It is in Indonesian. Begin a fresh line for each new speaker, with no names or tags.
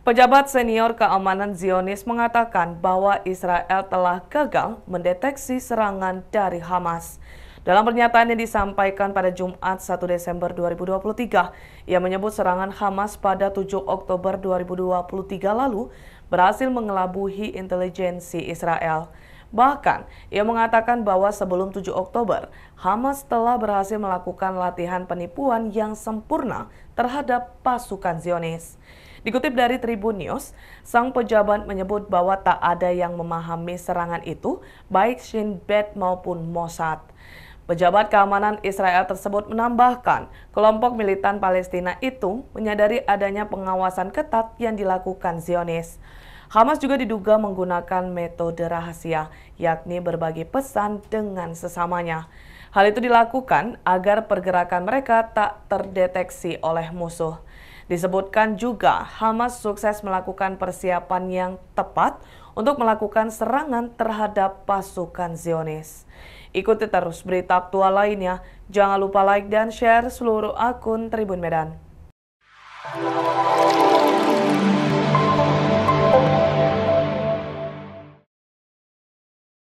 Pejabat senior keamanan Zionis mengatakan bahwa Israel telah gagal mendeteksi serangan dari Hamas. Dalam pernyataan yang disampaikan pada Jumat 1 Desember 2023, ia menyebut serangan Hamas pada 7 Oktober 2023 lalu berhasil mengelabuhi intelijensi Israel. Bahkan, ia mengatakan bahwa sebelum 7 Oktober, Hamas telah berhasil melakukan latihan penipuan yang sempurna terhadap pasukan Zionis. Dikutip dari Tribun News, sang pejabat menyebut bahwa tak ada yang memahami serangan itu, baik Shin Bet maupun Mossad. Pejabat keamanan Israel tersebut menambahkan, kelompok militan Palestina itu menyadari adanya pengawasan ketat yang dilakukan Zionis. Hamas juga diduga menggunakan metode rahasia, yakni berbagi pesan dengan sesamanya. Hal itu dilakukan agar pergerakan mereka tak terdeteksi oleh musuh. Disebutkan juga Hamas sukses melakukan persiapan yang tepat untuk melakukan serangan terhadap pasukan Zionis. Ikuti terus berita aktual lainnya. Jangan lupa like dan share seluruh akun Tribun Medan.